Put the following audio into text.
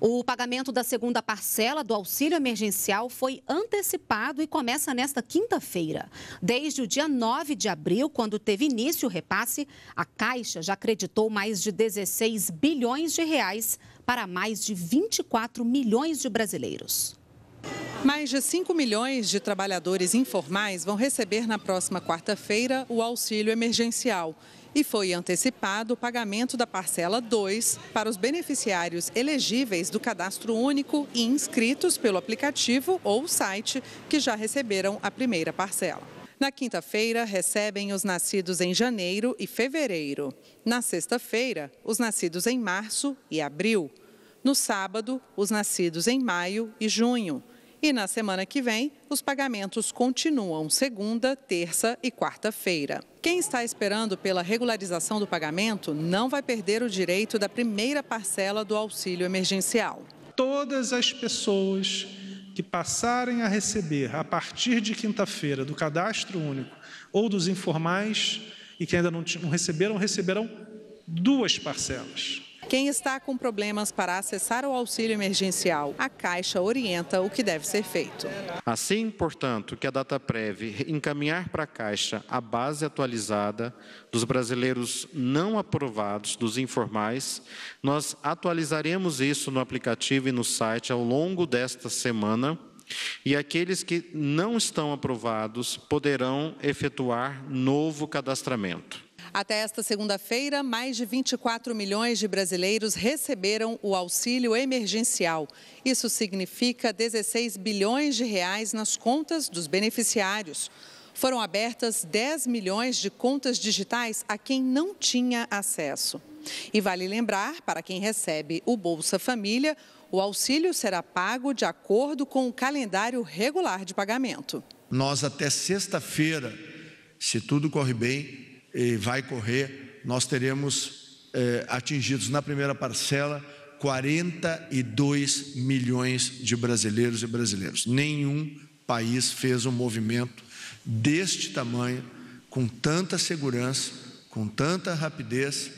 O pagamento da segunda parcela do auxílio emergencial foi antecipado e começa nesta quinta-feira. Desde o dia 9 de abril, quando teve início o repasse, a Caixa já acreditou mais de 16 bilhões de reais para mais de 24 milhões de brasileiros. Mais de 5 milhões de trabalhadores informais vão receber na próxima quarta-feira o auxílio emergencial. E foi antecipado o pagamento da parcela 2 para os beneficiários elegíveis do cadastro único e inscritos pelo aplicativo ou site que já receberam a primeira parcela. Na quinta-feira, recebem os nascidos em janeiro e fevereiro. Na sexta-feira, os nascidos em março e abril. No sábado, os nascidos em maio e junho. E na semana que vem, os pagamentos continuam segunda, terça e quarta-feira. Quem está esperando pela regularização do pagamento não vai perder o direito da primeira parcela do auxílio emergencial. Todas as pessoas que passarem a receber a partir de quinta-feira do cadastro único ou dos informais e que ainda não receberam, receberão duas parcelas quem está com problemas para acessar o auxílio emergencial. A Caixa orienta o que deve ser feito. Assim, portanto, que a Data Prévia encaminhar para a Caixa a base atualizada dos brasileiros não aprovados, dos informais, nós atualizaremos isso no aplicativo e no site ao longo desta semana e aqueles que não estão aprovados poderão efetuar novo cadastramento. Até esta segunda-feira, mais de 24 milhões de brasileiros receberam o auxílio emergencial. Isso significa 16 bilhões de reais nas contas dos beneficiários. Foram abertas 10 milhões de contas digitais a quem não tinha acesso. E vale lembrar, para quem recebe o Bolsa Família, o auxílio será pago de acordo com o calendário regular de pagamento. Nós, até sexta-feira, se tudo corre bem, e vai correr, nós teremos é, atingidos na primeira parcela 42 milhões de brasileiros e brasileiras. Nenhum país fez um movimento deste tamanho, com tanta segurança, com tanta rapidez